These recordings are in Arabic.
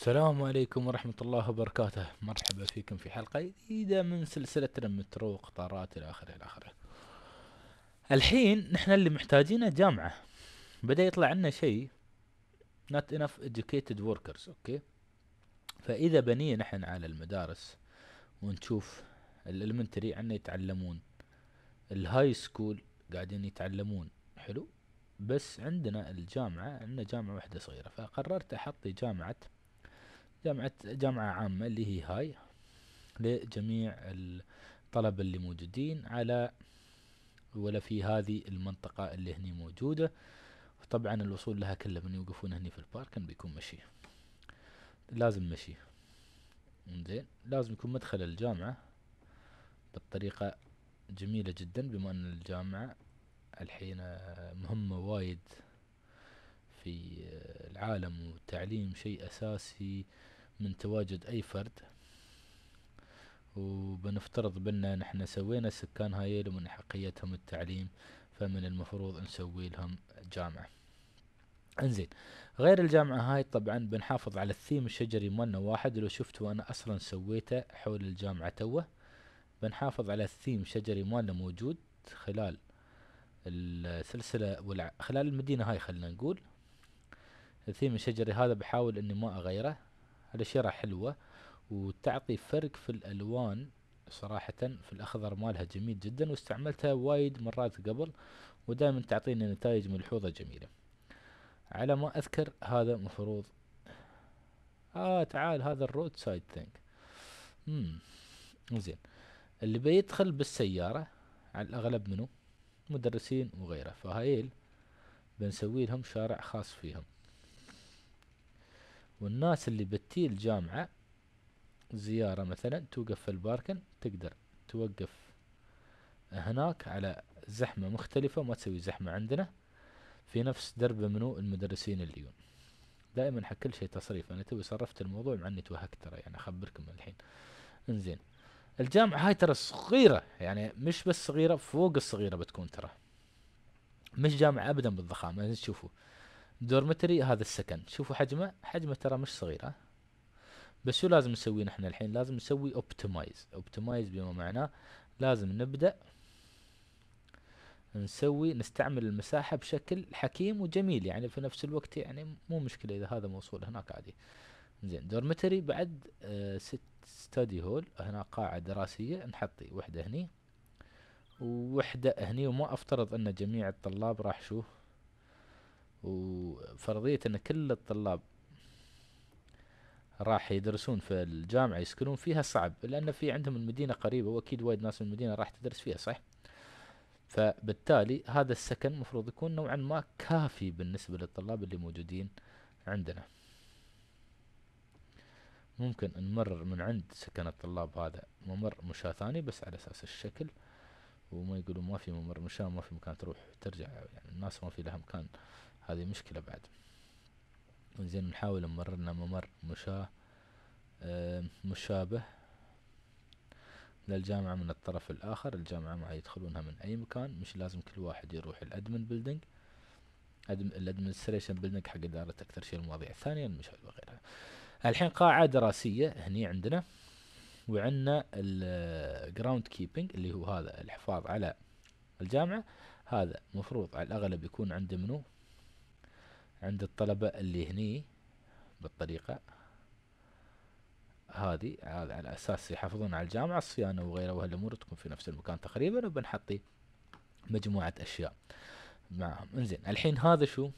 السلام عليكم ورحمة الله وبركاته مرحبا فيكم في حلقة جديدة من سلسلتنا المترو وقطارات إلى آخره إلى آخره الحين نحن اللي محتاجينه جامعة بدأ يطلع عنا شيء not enough educated workers أوكي فإذا بنينا نحن على المدارس ونشوف الالمنتري عنا يتعلمون الهاي سكول قاعدين يتعلمون حلو بس عندنا الجامعة عندنا جامعة واحدة صغيرة فقررت أحط جامعة جامعة جامعة عامة اللي هي هاي لجميع الطلبة اللي موجودين على ولا في هذه المنطقة اللي هني موجودة وطبعا الوصول لها كله من يوقفون هني في البارك بيكون مشي لازم مشي زين لازم يكون مدخل الجامعة بالطريقة جميلة جدا بما ان الجامعة الحين مهمة وايد في العالم والتعليم شيء أساسي من تواجد أي فرد وبنفترض بأن نحن سوينا السكان هايل من حقيتهم التعليم فمن المفروض نسوي لهم جامعة انزين غير الجامعة هاي طبعا بنحافظ على الثيم الشجري مالنا واحد لو شفتوا انا اصلا سويته حول الجامعة توه بنحافظ على الثيم الشجري مالنا موجود خلال السلسلة والع... خلال المدينة هاي خلنا نقول الثيم الشجري هذا بحاول اني ما اغيره الاشيرة حلوة وتعطي فرق في الالوان صراحة في الاخضر مالها جميل جدا واستعملتها وايد مرات قبل ودائما تعطيني نتائج ملحوظة جميلة على ما اذكر هذا مفروض اه تعال هذا الرود سايد ثينك زين اللي بيدخل بالسيارة على الاغلب منو مدرسين وغيره فهايل بنسوي لهم شارع خاص فيهم والناس اللي بتي الجامعة زيارة مثلا توقف في الباركن تقدر توقف هناك على زحمة مختلفة ما تسوي زحمة عندنا في نفس درب منو المدرسين اليوم دائما حق كل شيء تصريف انا توي صرفت الموضوع مع اني توهقت ترى يعني اخبركم الحين انزين الجامعة هاي ترى صغيرة يعني مش بس صغيرة فوق الصغيرة بتكون ترى مش جامعة ابدا بالضخامة تشوفوا دورمتري هذا السكن شوفوا حجمه حجمه ترى مش صغير ها بس شو لازم نسوي نحن الحين لازم نسوي اوبتمايز اوبتمايز بما معناه لازم نبدأ نسوي نستعمل المساحة بشكل حكيم وجميل يعني في نفس الوقت يعني مو مشكلة إذا هذا موصول هناك عادي زين دورمتري بعد آه، ست ستادي هول هنا قاعة دراسية نحطي وحدة هني ووحدة هني وما أفترض أن جميع الطلاب راح شوف وفرضية ان كل الطلاب راح يدرسون في الجامعة يسكنون فيها صعب لأن في عندهم المدينة قريبة وأكيد وايد ناس من المدينة راح تدرس فيها صح؟ فبالتالي هذا السكن مفروض يكون نوعا ما كافي بالنسبة للطلاب اللي موجودين عندنا ممكن نمرر من عند سكن الطلاب هذا ممر مشاة ثاني بس على أساس الشكل وما يقولوا ما في ممر مشاة ما في مكان تروح ترجع يعني الناس ما في لها مكان هذه مشكلة بعد زين نحاول نمررنا ممر مشا آه مشابه للجامعة من الطرف الآخر الجامعة ما يدخلونها من أي مكان مش لازم كل واحد يروح الأدمن بيلدينج الادمنستريشن بيلدينج حق إدارة أكثر شيء المواضيع الثانية المشاهد وغيرها الحين قاعة دراسية هني عندنا وعندنا الجراوند آه، كيبنج اللي هو هذا الحفاظ على الجامعة هذا مفروض على الأغلب يكون عنده منو عند الطلبة اللي هني بالطريقة هذه هذا على اساس يحافظون على الجامعة الصيانة وغيرها وهالامور تكون في نفس المكان تقريبا وبنحطي مجموعة اشياء معهم انزين الحين هذا شو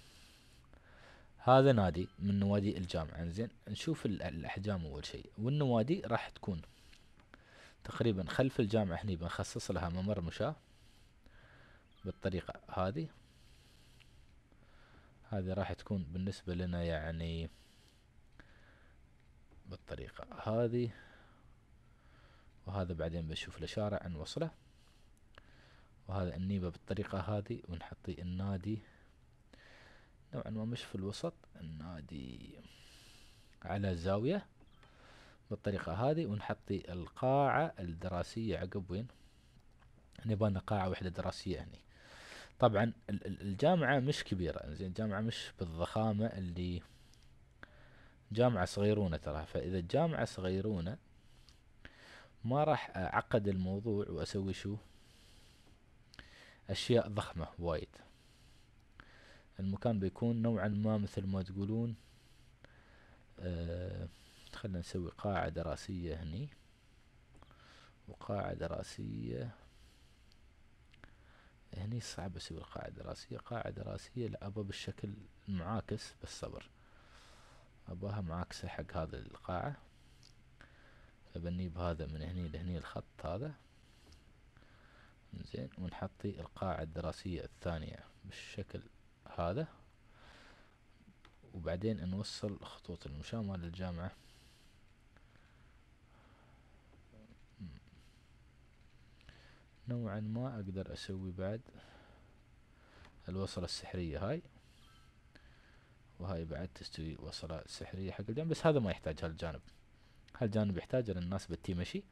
هذا نادي من نوادي الجامعة انزين نشوف الاحجام اول شيء والنوادي راح تكون تقريبا خلف الجامعة هني بنخصص لها ممر مشاة بالطريقة هذه هذه راح تكون بالنسبة لنا يعني بالطريقة هذه وهذا بعدين بشوف له شارع عن وصله وهذا النيبة بالطريقة هذه ونحطي النادي نوعا ما مش في الوسط النادي على زاوية بالطريقة هذه ونحطي القاعة الدراسية عقب وين نبغى قاعة واحدة دراسية هني يعني. طبعا الجامعة مش كبيرة زين الجامعة مش بالضخامة اللي جامعة صغيرونة ترى فإذا الجامعة صغيرونة ما راح أعقد الموضوع وأسوي شو أشياء ضخمة وايد المكان بيكون نوعا ما مثل ما تقولون أه خلنا نسوي قاعة دراسية هني وقاعة دراسية هني يعني صعب أسوي قاعدة دراسية قاعدة دراسية ابا بالشكل المعاكس بالصبر أباها معاكسة حق هذا القاعة فبني بهذا من هني لهني الخط هذا زين ونحطي القاعة الدراسية الثانية بالشكل هذا وبعدين نوصل خطوط المشاة مال الجامعة نوعا ما اقدر اسوي بعد الوصلة السحرية هاي وهاي بعد تستوي وصلة سحرية حق الجانب بس هذا ما يحتاج هالجانب هالجانب يحتاج لان الناس بتي مشي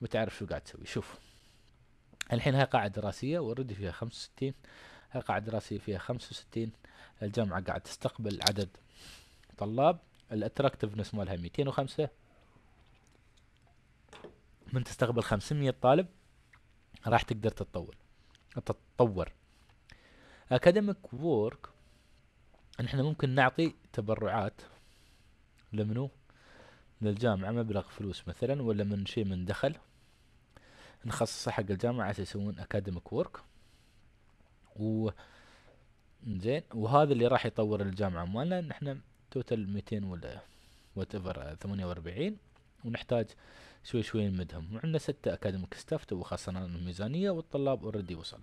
وبتعرف شو قاعد تسوي شوف الحين هاي قاعة دراسية اوريدي فيها خمسة وستين هاي قاعة دراسية فيها خمسة وستين الجامعة قاعد تستقبل عدد طلاب الاتراكتفنس مالها ميتين وخمسة من تستقبل خمسمية طالب راح تقدر تتطور تتطور اكاديميك وورك نحن ممكن نعطي تبرعات لمنو للجامعة مبلغ فلوس مثلا ولا من شيء من دخل نخصصه حق الجامعة عشان يسوون اكاديميك وورك و زين وهذا اللي راح يطور الجامعة مالنا نحن توتال 200 ولا وات ايفر 48 ونحتاج شوي شوي نمدهم وعندنا ستة اكاديميك ستاف تو خاصنا الميزانية والطلاب اوريدي وصل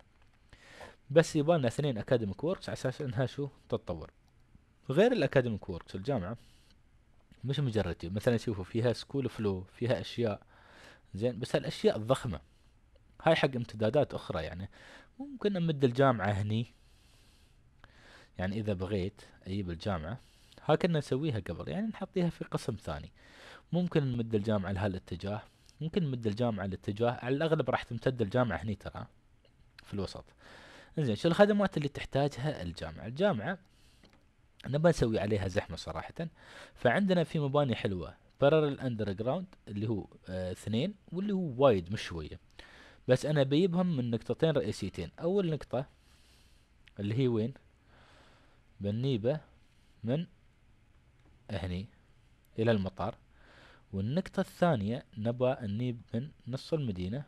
بس يبالنا اثنين اكاديميك وركس على اساس انها شو تتطور غير الاكاديميك وركس الجامعة مش مجرد مثلا شوفوا فيها سكول فلو فيها اشياء زين بس هالاشياء الضخمة هاي حق امتدادات اخرى يعني ممكن امد الجامعة هني يعني اذا بغيت اجيب الجامعة ها كنا نسويها قبل يعني نحطيها في قسم ثاني ممكن نمد الجامعة لهالاتجاه ممكن نمد الجامعة لاتجاه على الأغلب راح تمتد الجامعة هني ترى في الوسط زين شو الخدمات اللي تحتاجها الجامعة الجامعة نبى نسوي عليها زحمة صراحة فعندنا في مباني حلوة بارل اندر جراوند اللي هو آه اثنين واللي هو وايد مش شوية بس انا بيبهم من نقطتين رئيسيتين اول نقطة اللي هي وين بنيبة من هني الى المطار والنقطة الثانية نبغى نجيب من نص المدينة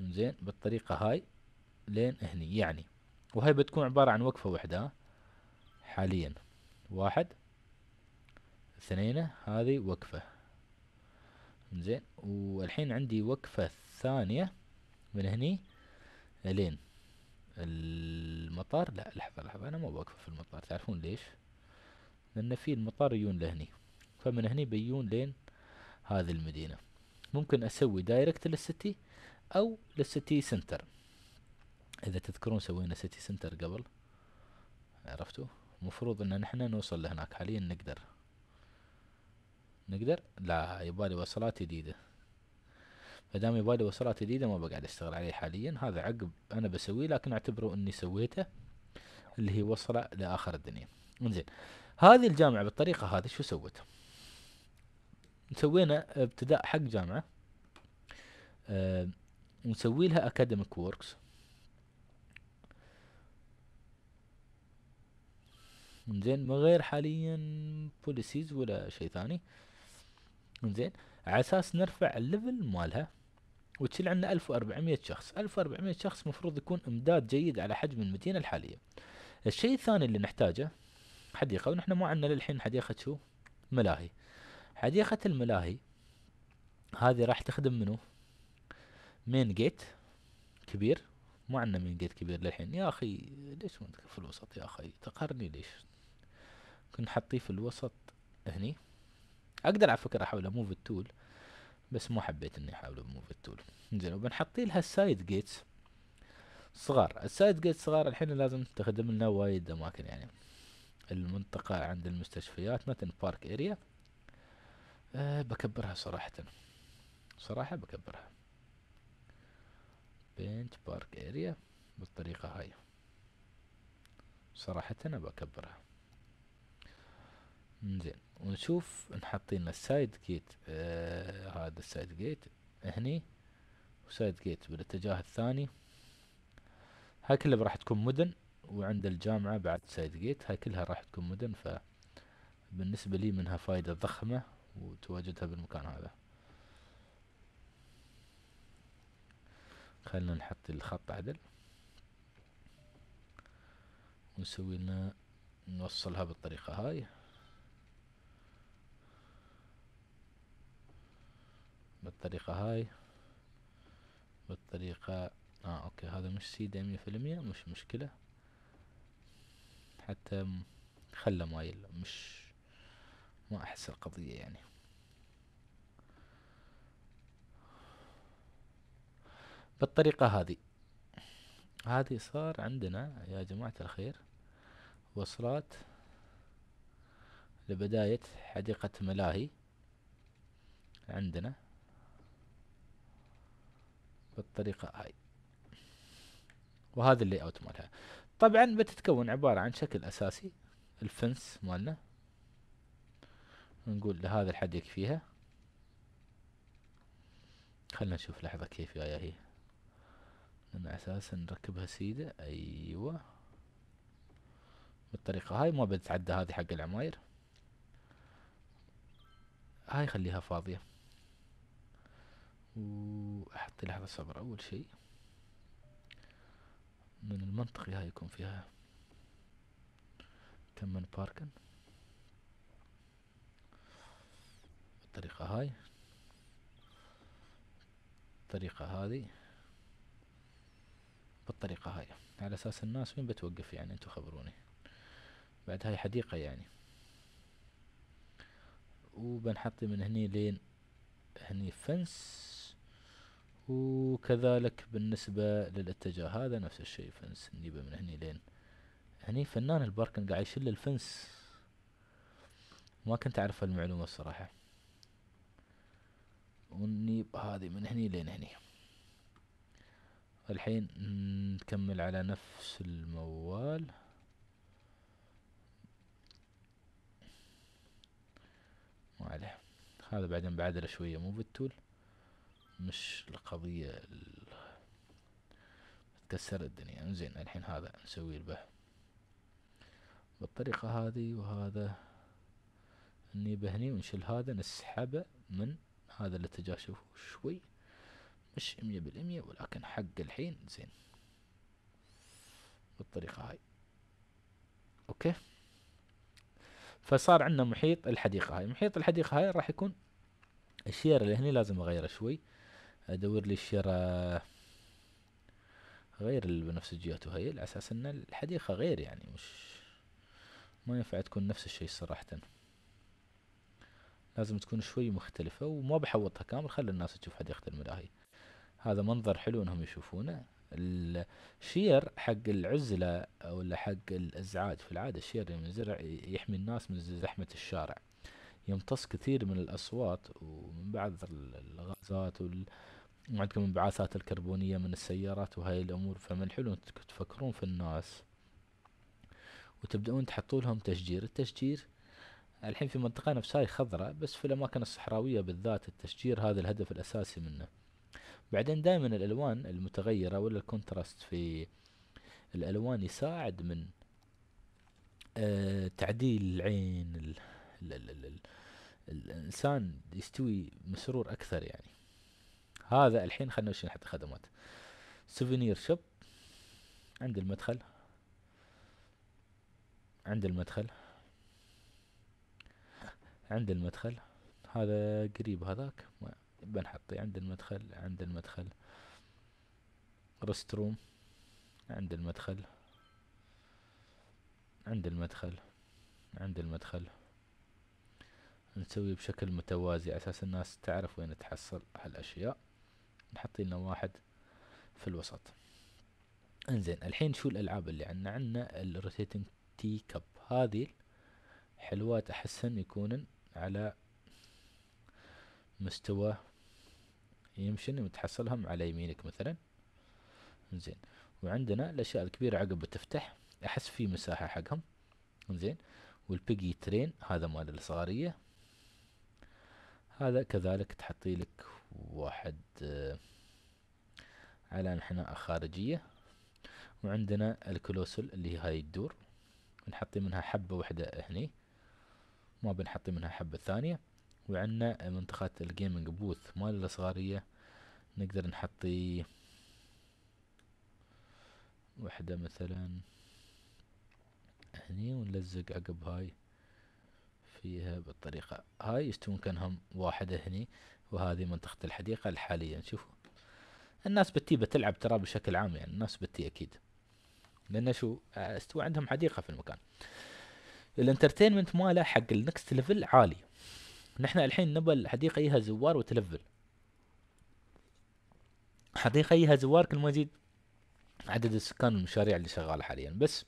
زين بالطريقة هاي لين هني يعني وهي بتكون عبارة عن وقفة وحدة حاليا واحد اثنين هذه وقفة زين والحين عندي وقفة ثانية من هني لين المطار لا لحظة لحظة أنا ما بوقفه في المطار تعرفون ليش؟ لأن في المطار يجون لهني فمن هني بيون لين هذه المدينة ممكن اسوي دايركت للسيتي او للسيتي سنتر اذا تذكرون سوينا سيتي سنتر قبل عرفتوا المفروض ان نحن نوصل لهناك حاليا نقدر نقدر لا يبالي وصلات جديدة فدام يبالي وصلات جديدة ما بقعد اشتغل عليه حاليا هذا عقب انا بسويه لكن اعتبره اني سويته اللي هي وصلة لاخر الدنيا انزين هذه الجامعة بالطريقة هذه شو سوت سوينا ابتداء حق جامعة ونسوي آه، لها اكاديميك وركس زين من غير حاليا بوليسيز ولا شيء ثاني زين على اساس نرفع الليفل مالها وتشيل عنا 1400 شخص 1400 شخص مفروض يكون امداد جيد على حجم المدينة الحالية الشيء الثاني اللي نحتاجه حديقة ونحن ما عندنا للحين حديقة شو ملاهي حديقة الملاهي هذه راح تخدم منو مين جيت كبير ما عندنا مين جيت كبير للحين يا اخي ليش ما في الوسط يا اخي تقهرني ليش كنت حطيه في الوسط هني اقدر على فكرة احوله موف التول بس ما حبيت اني احاول موف التول زين وبنحطي لها السايد جيتس صغار السايد جيت صغار الحين لازم تخدم لنا وايد اماكن يعني المنطقة عند المستشفيات مثلا بارك اريا أه بكبرها صراحة صراحة بكبرها بنت بارك اريا بالطريقة هاي صراحة انا بكبرها زين ونشوف لنا السايد جيت آه هذا السايد جيت هني وسايد جيت بالاتجاه الثاني هاي كلها راح تكون مدن وعند الجامعة بعد سايد جيت هاي كلها راح تكون مدن فبالنسبة لي منها فايدة ضخمة وتواجدها بالمكان هذا خلنا نحط الخط عدل ونسوي لنا نوصلها بالطريقة هاي بالطريقة هاي بالطريقة اه اوكي هذا مش سيدة مية في المية مش مشكلة حتى خله مايل مش ما احس القضية يعني بالطريقة هذه هذه صار عندنا يا جماعة الخير وصلات لبداية حديقة ملاهي عندنا بالطريقة هاي وهذا اللي اوت مالها طبعا بتتكون عبارة عن شكل اساسي الفنس مالنا نقول لهذا الحد يكفيها خلنا نشوف لحظة كيف جاية هي لأن أساسا نركبها سيدة أيوة بالطريقة هاي ما بتتعدى هذه حق العماير هاي خليها فاضية وأحط لحظة صبر أول شي من المنطقي هاي يكون فيها كم من باركن الطريقة هاي الطريقة هذي بالطريقة هاي على أساس الناس وين بتوقف يعني انتو خبروني بعد هاي حديقة يعني وبنحطي من هني لين هني فنس وكذلك بالنسبة للاتجاه هذا نفس الشيء فنس نجيبه من هني لين هني فنان الباركن قاعد يشل الفنس ما كنت أعرف المعلومة الصراحة ونجيب هذه من هني لين هني الحين نكمل على نفس الموال ما عليه هذا بعدين بعدله شوية مو بالتول مش القضية ال... تكسر الدنيا زين الحين هذا نسوي له بالطريقة هذه وهذا نجيبه هني ونشيل هذا نسحبه من هذا الاتجاه شوف شوي مش مية بالمية ولكن حق الحين زين بالطريقة هاي اوكي فصار عندنا محيط الحديقة هاي محيط الحديقة هاي راح يكون الشير اللي هني لازم اغيره شوي ادور لي الشير غير البنفسجيات وهي على اساس ان الحديقة غير يعني مش ما ينفع تكون نفس الشيء صراحة لازم تكون شوي مختلفة وما بحوطها كامل خلي الناس تشوف حديقة الملاهي هذا منظر حلو انهم يشوفونه الشير حق العزلة ولا حق الازعاج في العادة الشير من زرع يحمي الناس من زحمة الشارع يمتص كثير من الاصوات ومن بعض الغازات وال... وعندكم انبعاثات الكربونية من السيارات وهاي الامور فمن الحلو تفكرون في الناس وتبدأون تحطوا لهم تشجير التشجير الحين في منطقتنا في خضراء بس في الأماكن الصحراوية بالذات التشجير هذا الهدف الأساسي منه بعدين دائما الألوان المتغيرة ولا الكونتراست في الألوان يساعد من آه، تعديل العين ال ال ال الإنسان يستوي مسرور أكثر يعني هذا الحين خلنا نشوف حتى خدمات سوفينير شوب عند المدخل عند المدخل عند المدخل هذا قريب هذاك بنحطي عند المدخل عند المدخل رستروم عند المدخل عند المدخل عند المدخل نسوي بشكل متوازي على اساس الناس تعرف وين تحصل هالاشياء نحط لنا واحد في الوسط انزين الحين شو الالعاب اللي عندنا عندنا الروتيتنج تي كب هذه حلوات احسن يكونن على مستوى يمشن وتحصلهم على يمينك مثلا زين وعندنا الاشياء الكبيره عقب تفتح احس في مساحه حقهم زين والبيجي ترين هذا مال الصغاريه هذا كذلك تحطي لك واحد آه، على انحناء خارجيه وعندنا الكلوسل اللي هاي الدور نحطي منها حبه واحده هني ما بنحط منها حبة ثانية وعندنا منطقة الجيمنج بوث مال الصغارية نقدر نحطي وحدة مثلا هني ونلزق عقب هاي فيها بالطريقة هاي يستوون كانهم واحدة هني وهذه منطقة الحديقة الحالية شوفوا الناس بتي بتلعب ترى بشكل عام يعني الناس بتي أكيد لأن شو آه، استوى عندهم حديقة في المكان الانترتينمنت ماله حق النكست ليفل عالي نحن الحين نبى الحديقه يها زوار وتلفل حديقه يها زوار كل ما يزيد عدد السكان والمشاريع اللي شغاله حاليا بس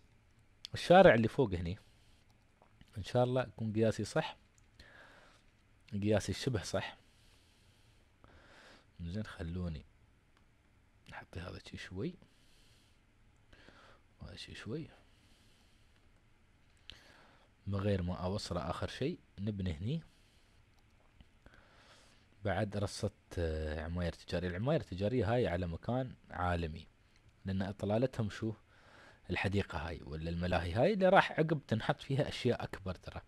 الشارع اللي فوق هني ان شاء الله يكون قياسي صح قياسي شبه صح زين خلوني نحط هذا شي شوي وهذا شي شوي من غير ما اوصله اخر شيء نبني هني بعد رصدت آه، عماير تجارية العماير التجارية هاي على مكان عالمي لأن إطلالتهم شو الحديقة هاي ولا الملاهي هاي اللي راح عقب تنحط فيها أشياء أكبر ترى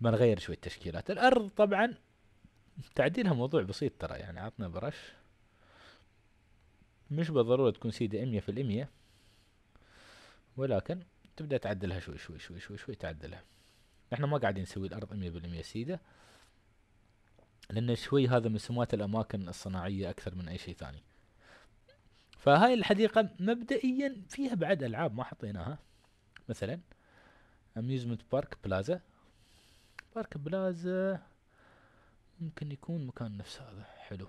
بنغير شوي تشكيلات الأرض طبعا تعديلها موضوع بسيط ترى يعني عطنا برش مش بالضرورة تكون سيدة مية في المية ولكن تبدا تعدلها شوي شوي شوي شوي شوي تعدلها احنا ما قاعدين نسوي الارض 100% سيده لان شوي هذا من سمات الاماكن الصناعيه اكثر من اي شيء ثاني فهاي الحديقه مبدئيا فيها بعد العاب ما حطيناها مثلا اميوزمنت بارك بلازا بارك بلازا ممكن يكون مكان نفس هذا حلو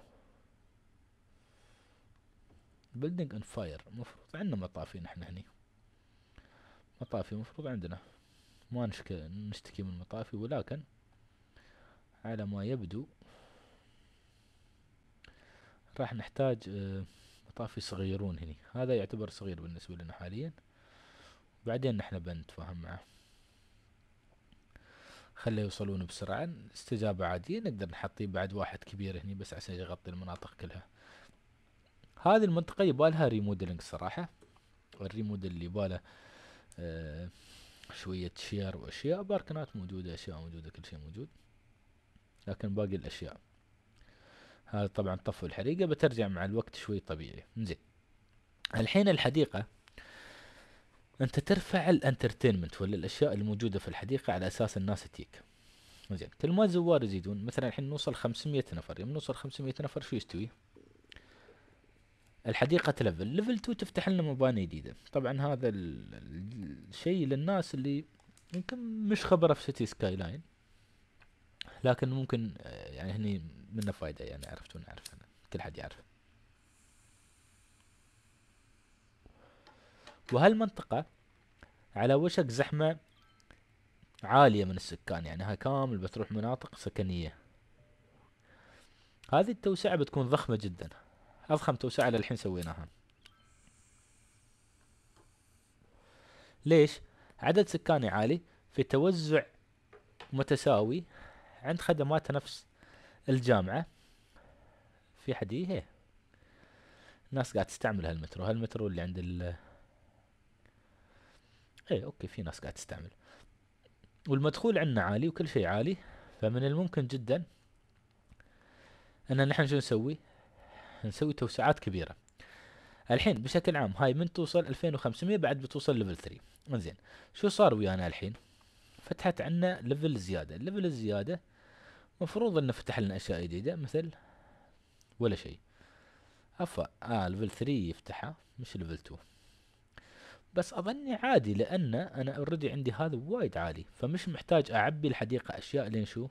بلدنج ان فاير المفروض عندنا مطافين احنا هني مطافي مفروض عندنا ما نشك... نشتكي من مطافي ولكن على ما يبدو راح نحتاج آه، مطافي صغيرون هني هذا يعتبر صغير بالنسبة لنا حاليا بعدين نحن بنتفاهم معه خليه يوصلون بسرعة استجابة عادية نقدر نحطيه بعد واحد كبير هني بس عشان يغطي المناطق كلها هذه المنطقة يبالها ريمودلينج صراحة الريمودل اللي يباله آه شوية شير وأشياء باركنات موجودة أشياء موجودة كل شيء موجود لكن باقي الأشياء هذا طبعا طفوا الحريقة بترجع مع الوقت شوي طبيعي زين الحين الحديقة أنت ترفع الانترتينمنت ولا الأشياء الموجودة في الحديقة على أساس الناس تيك زين كل ما الزوار يزيدون مثلا الحين نوصل 500 نفر يوم نوصل 500 نفر شو يستوي؟ الحديقة ليفل ليفل 2 تفتح لنا مباني جديدة طبعا هذا الشيء للناس اللي يمكن مش خبرة في سيتي سكاي لاين لكن ممكن آه، يعني هني منه فايدة يعني عرفت ونعرف أنا كل حد يعرف وهالمنطقة على وشك زحمة عالية من السكان يعني هاي كامل بتروح مناطق سكنية هذه التوسعة بتكون ضخمة جدا أضخم توسعة للحين سويناها ليش؟ عدد سكاني عالي في توزع متساوي عند خدمات نفس الجامعة في هي ناس قاعد تستعمل هالمترو هالمترو اللي عند ال ايه اوكي في ناس قاعد تستعمل والمدخول عندنا عالي وكل شيء عالي فمن الممكن جدا ان نحن شو نسوي نسوي توسعات كبيره الحين بشكل عام هاي من توصل 2500 بعد بتوصل ليفل 3 انزين شو صار ويانا الحين فتحت عنا ليفل زياده الليفل الزياده مفروض انه فتح لنا اشياء جديده مثل ولا شيء افا اه ليفل 3 يفتحها مش ليفل 2 بس اظني عادي لان انا اوريدي عندي هذا وايد عالي فمش محتاج اعبي الحديقه اشياء لين شو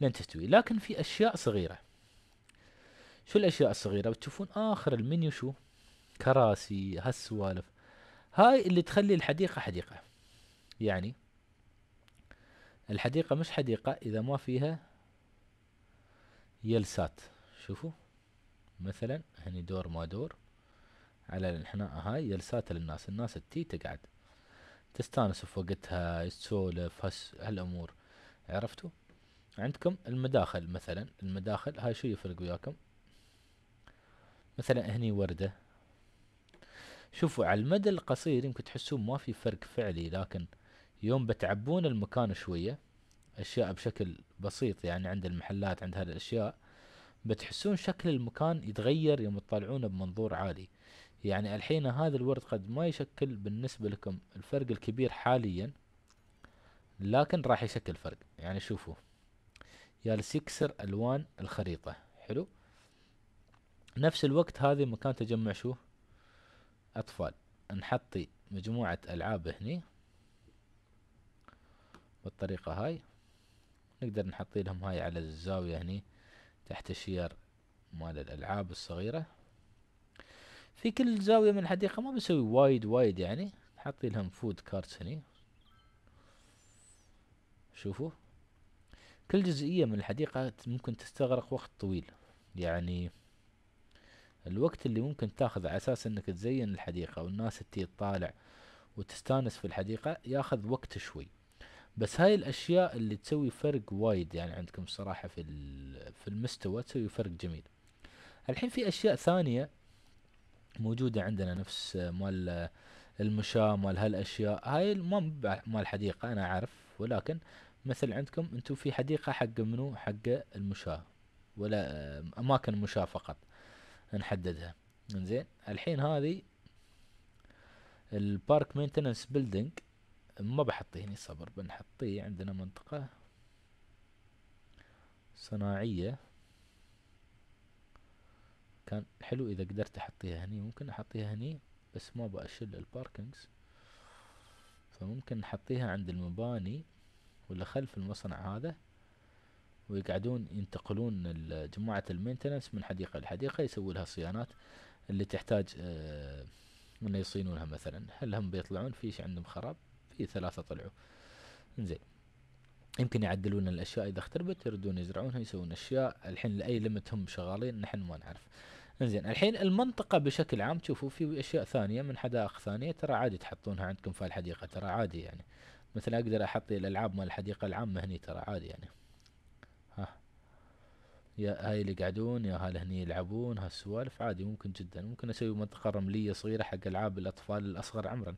لين تستوي لكن في اشياء صغيره شو الاشياء الصغيره بتشوفون اخر المنيو شو كراسي هالسوالف هاي اللي تخلي الحديقه حديقه يعني الحديقه مش حديقه اذا ما فيها يلسات شوفوا مثلا هني دور ما دور على الانحناء هاي يلسات للناس الناس تي تقعد تستانس في وقتها تسولف هالامور عرفتوا عندكم المداخل مثلا المداخل هاي شو يفرق وياكم مثلا هني وردة شوفوا على المدى القصير يمكن تحسون ما في فرق فعلي لكن يوم بتعبون المكان شوية أشياء بشكل بسيط يعني عند المحلات عند هالأشياء بتحسون شكل المكان يتغير يوم تطالعونه بمنظور عالي يعني الحين هذا الورد قد ما يشكل بالنسبة لكم الفرق الكبير حاليا لكن راح يشكل فرق يعني شوفوا جالس يكسر ألوان الخريطة حلو نفس الوقت هذه مكان تجمع شو اطفال نحطي مجموعة العاب هني بالطريقة هاي نقدر نحطي لهم هاي على الزاوية هني تحت الشير مال الالعاب الصغيرة في كل زاوية من الحديقة ما بسوي وايد وايد يعني نحطي لهم فود كارتس هني شوفوا كل جزئية من الحديقة ممكن تستغرق وقت طويل يعني الوقت اللي ممكن تاخذ على اساس انك تزين الحديقه والناس تي تطالع وتستانس في الحديقه ياخذ وقت شوي بس هاي الاشياء اللي تسوي فرق وايد يعني عندكم صراحه في في المستوى تسوي فرق جميل الحين في اشياء ثانيه موجوده عندنا نفس مال المشاة مال هالاشياء هاي ما مال حديقه انا عارف ولكن مثل عندكم انتم في حديقه حق منو حق المشاة ولا اماكن مشاة فقط نحددها انزين الحين هذه البارك مينتننس بيلدينج ما بحطه هني صبر بنحطيه عندنا منطقة صناعية كان حلو اذا قدرت احطيها هني ممكن احطيها هني بس ما بأشل الباركنجز فممكن نحطيها عند المباني ولا خلف المصنع هذا ويقعدون ينتقلون جماعة المينتنس من حديقة لحديقة يسوي لها صيانات اللي تحتاج آه، انه يصينونها مثلا هل هم بيطلعون في شيء عندهم خراب في ثلاثة طلعوا زين يمكن يعدلون الاشياء اذا اختربت يردون يزرعونها يسوون اشياء الحين لاي لمت هم شغالين نحن ما نعرف زين الحين المنطقه بشكل عام تشوفوا في اشياء ثانيه من حدائق ثانيه ترى عادي تحطونها عندكم في الحديقه ترى عادي يعني مثلا اقدر احط الالعاب مال الحديقه العامه هني ترى عادي يعني يا هاي اللي قاعدون يا هاي هني يلعبون هالسوالف عادي ممكن جدا ممكن اسوي منطقه رمليه صغيره حق العاب الاطفال الاصغر عمرا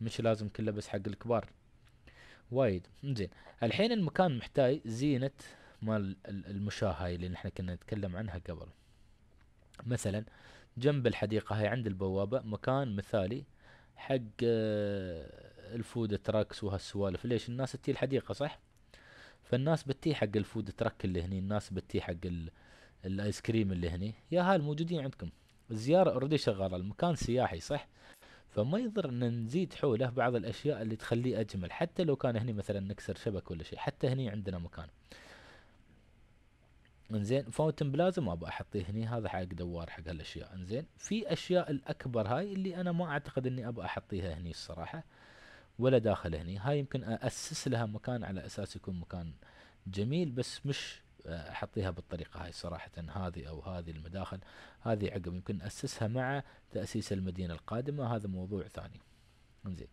مش لازم كله بس حق الكبار وايد زين الحين المكان محتاج زينه مال المشاه هاي اللي نحن كنا نتكلم عنها قبل مثلا جنب الحديقة هاي عند البوابة مكان مثالي حق آه، الفود تراكس وهالسوالف ليش الناس تجي الحديقة صح فالناس بتي حق الفود ترك اللي هني الناس بتي حق الايس كريم اللي هني يا هال موجودين عندكم الزيارة اوريدي شغالة المكان سياحي صح فما يضر ان نزيد حوله بعض الاشياء اللي تخليه اجمل حتى لو كان هني مثلا نكسر شبك ولا شيء حتى هني عندنا مكان انزين فاونتن بلازا ما ابغى احطه هني هذا حق دوار حق هالاشياء انزين في اشياء الاكبر هاي اللي انا ما اعتقد اني ابغى احطيها هني الصراحه ولا داخل هني هاي يمكن أسس لها مكان على أساس يكون مكان جميل بس مش احطيها بالطريقه هاي صراحه هذه او هذه المداخل هذه عقب يمكن اسسها مع تاسيس المدينه القادمه هذا موضوع ثاني زين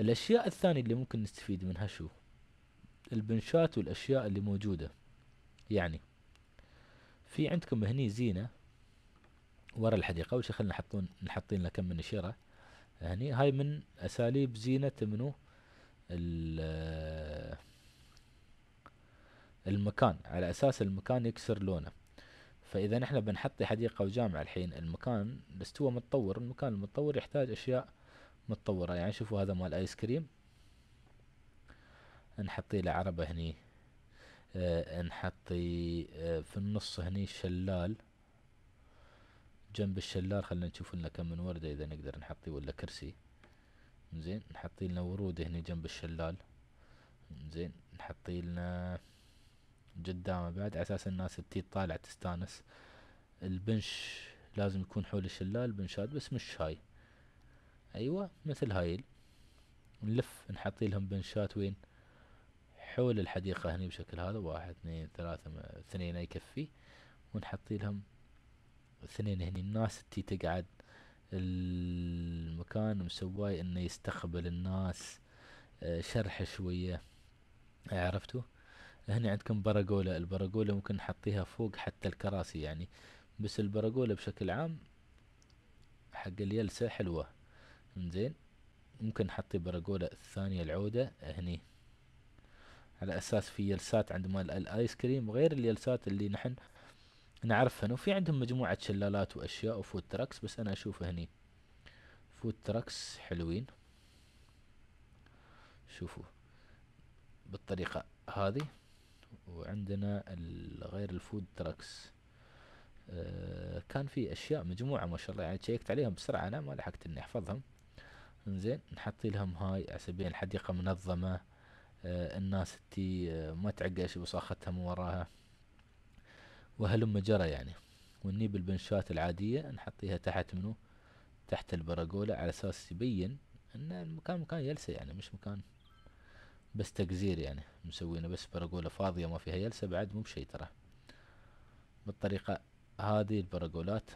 الاشياء الثانيه اللي ممكن نستفيد منها شو البنشات والاشياء اللي موجوده يعني في عندكم هني زينه ورا الحديقه اول شيء خلينا نحطون نحطين لها كم من نشيره يعني هاي من أساليب زينة منو المكان على أساس المكان يكسر لونه فإذا احنا بنحط حديقة وجامعة الحين المكان استوى متطور المكان المتطور يحتاج أشياء متطورة يعني شوفوا هذا مال آيس كريم نحطي له عربة هني اه نحطي اه في النص هني شلال جنب الشلال خلينا نشوف لنا كم من وردة إذا نقدر نحطي ولا كرسي زين نحطي لنا ورودة هنا جنب الشلال زين نحطي لنا قدامه بعد على أساس الناس بتي تطالع تستانس البنش لازم يكون حول الشلال بنشات بس مش هاي أيوة مثل هاي نلف نحطي لهم بنشات وين حول الحديقة هني بشكل هذا واحد اثنين ثلاثة اثنين يكفي ونحطي لهم اثنين هني الناس تي تقعد المكان مسواي انه يستقبل الناس آه، شرح شوية عرفتوا هني عندكم براقولة البراقولة ممكن نحطيها فوق حتى الكراسي يعني بس البراقولة بشكل عام حق اليلسة حلوة زين ممكن نحطي براقولة الثانية العودة هني على اساس في يلسات عندما الايس كريم غير اليلسات اللي نحن نعرفهن وفي عندهم مجموعة شلالات وأشياء وفود تراكس بس أنا أشوفه هني فود تراكس حلوين شوفوا بالطريقة هذه وعندنا غير الفود تراكس آه، كان في أشياء مجموعة ما شاء الله يعني شيكت عليهم بسرعة أنا ما لحقت إني أحفظهم انزين نحط لهم هاي على سبيل الحديقة منظمة آه، الناس تي آه، ما تعقش بصاختها من وراها وهلم جرى يعني ونجيب البنشات العادية نحطيها تحت منه تحت البراجولا على اساس يبين ان المكان مكان يلسة يعني مش مكان بس تقزير يعني مسوينه بس براجولا فاضية ما فيها يلسة بعد مو بشي ترى بالطريقة هذه البراغولات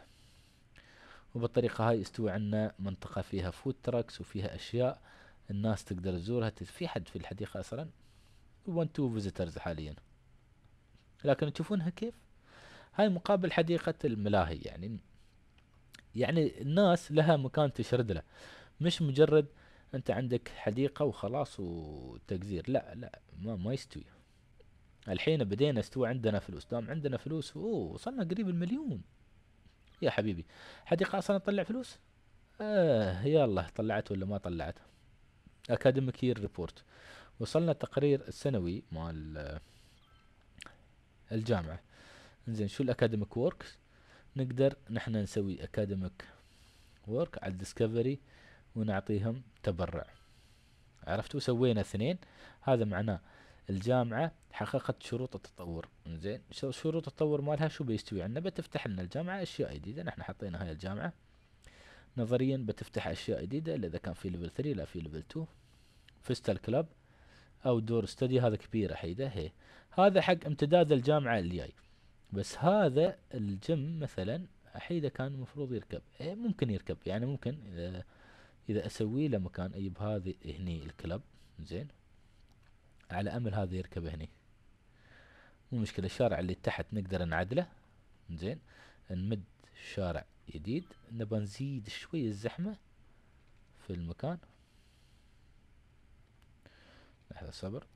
وبالطريقة هاي استوى عنا منطقة فيها فود تراكس وفيها اشياء الناس تقدر تزورها في حد في الحديقة اصلا وان تو فيزيترز حاليا لكن تشوفونها كيف هاي مقابل حديقة الملاهي يعني يعني الناس لها مكان تشرد له مش مجرد انت عندك حديقة وخلاص وتجزير لا لا ما, ما يستوي الحين بدينا استوى عندنا فلوس دام عندنا فلوس اوه وصلنا قريب المليون يا حبيبي حديقة اصلا تطلع فلوس آه يلا طلعت ولا ما طلعت اكاديميك يير ريبورت وصلنا التقرير السنوي مال الجامعة زين شو الاكاديميك ورك نقدر نحن نسوي اكاديميك وورك على الديسكفري ونعطيهم تبرع عرفتوا سوينا اثنين هذا معناه الجامعة حققت شروط التطور زين شروط التطور مالها شو بيستوي عندنا بتفتح لنا الجامعة اشياء جديدة نحن حطينا هاي الجامعة نظريا بتفتح اشياء جديدة اذا كان في ليفل 3 لا في ليفل 2 فيستال كلاب او دور ستدي هذا كبير حيده هي هذا حق امتداد الجامعة الجاي جاي بس هذا الجم مثلا حيده كان المفروض يركب إيه ممكن يركب يعني ممكن اذا اذا اسوي له مكان اجيب هذه هني الكلب زين على امل هذا يركب هني مو مشكله الشارع اللي تحت نقدر نعدله زين نمد شارع جديد نبى نزيد شوي الزحمه في المكان لحظه صبر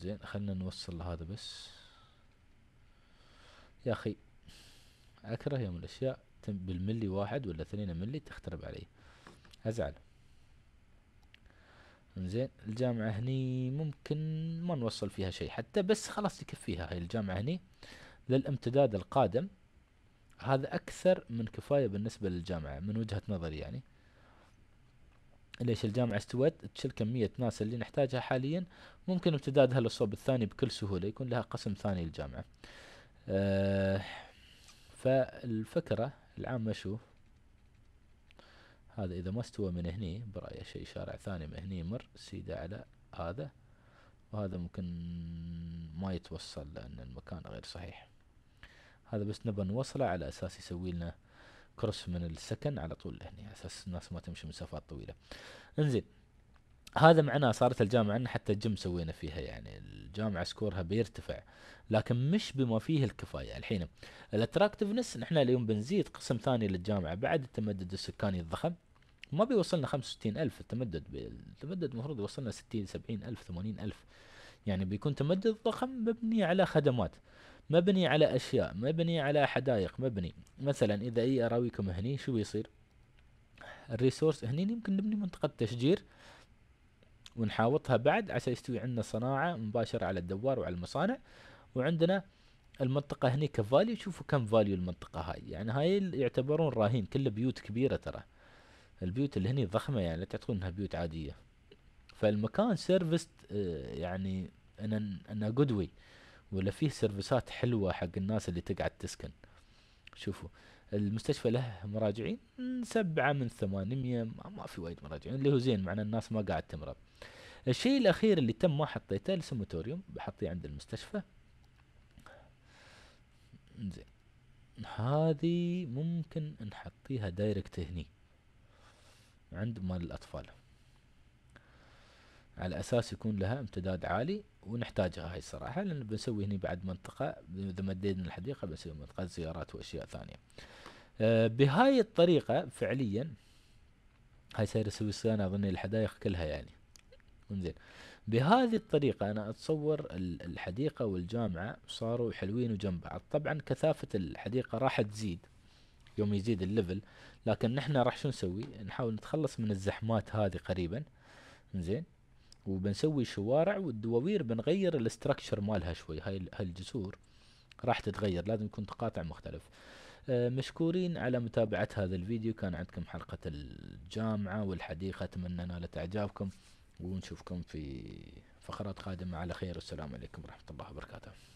زين خلنا نوصل لهذا بس يا أخي أكره يوم الأشياء بالملي واحد ولا اثنين ملي تخترب علي أزعل زين الجامعة هني ممكن ما نوصل فيها شيء حتى بس خلاص يكفيها هاي الجامعة هني للامتداد القادم هذا أكثر من كفاية بالنسبة للجامعة من وجهة نظري يعني ليش الجامعة استوت تشيل كمية ناس اللي نحتاجها حاليا ممكن امتدادها للصوب الثاني بكل سهولة يكون لها قسم ثاني للجامعة أه فالفكرة العامة شو هذا إذا ما استوى من هني برايه شيء شارع ثاني من هني مر سيدة على هذا وهذا ممكن ما يتوصل لأن المكان غير صحيح هذا بس نبى نوصله على أساس يسوي لنا كرس من السكن على طول لهني على اساس الناس ما تمشي مسافات طويله انزين هذا معناه صارت الجامعة عندنا حتى الجيم سوينا فيها يعني الجامعة سكورها بيرتفع لكن مش بما فيه الكفاية الحين الاتراكتفنس نحن اليوم بنزيد قسم ثاني للجامعة بعد التمدد السكاني الضخم ما بيوصلنا 65 ألف التمدد التمدد المفروض يوصلنا 60 70 ألف 80 ألف يعني بيكون تمدد ضخم مبني على خدمات مبني على أشياء مبني على حدائق مبني مثلا إذا إي أراويكم هني شو بيصير الريسورس هني يمكن نبني منطقة تشجير ونحاوطها بعد عسى يستوي عندنا صناعة مباشرة على الدوار وعلى المصانع وعندنا المنطقة هني كفاليو شوفوا كم فاليو المنطقة هاي يعني هاي يعتبرون راهين كل بيوت كبيرة ترى البيوت اللي هني ضخمة يعني لا تعتقدون انها بيوت عادية فالمكان سيرفست آه، يعني ان ان جود واي ولا فيه سيرفيسات حلوه حق الناس اللي تقعد تسكن شوفوا المستشفى له مراجعين سبعة من ثمانمية ما في وايد مراجعين اللي هو زين معناه الناس ما قاعد تمرض الشيء الأخير اللي تم ما حطيته السموتوريوم بحطيه عند المستشفى زين هذه ممكن نحطيها دايركت هني عند مال الأطفال على أساس يكون لها امتداد عالي ونحتاجها هاي الصراحه لان بنسوي هنا بعد منطقه اذا مدينا الحديقه بنسوي منطقه زيارات واشياء ثانيه آه بهاي الطريقه فعليا هاي سير صيانه اظن الحدائق كلها يعني انزين بهذه الطريقة أنا أتصور الحديقة والجامعة صاروا حلوين وجنب بعض طبعا كثافة الحديقة راح تزيد يوم يزيد الليفل لكن نحن راح شو نسوي نحاول نتخلص من الزحمات هذه قريبا زين وبنسوي شوارع والدواوير بنغير الاستراكشر مالها شوي هاي الجسور راح تتغير لازم يكون تقاطع مختلف آه، مشكورين على متابعة هذا الفيديو كان عندكم حلقة الجامعة والحديقة أتمنى نالت إعجابكم ونشوفكم في فقرات قادمة على خير والسلام عليكم ورحمة الله وبركاته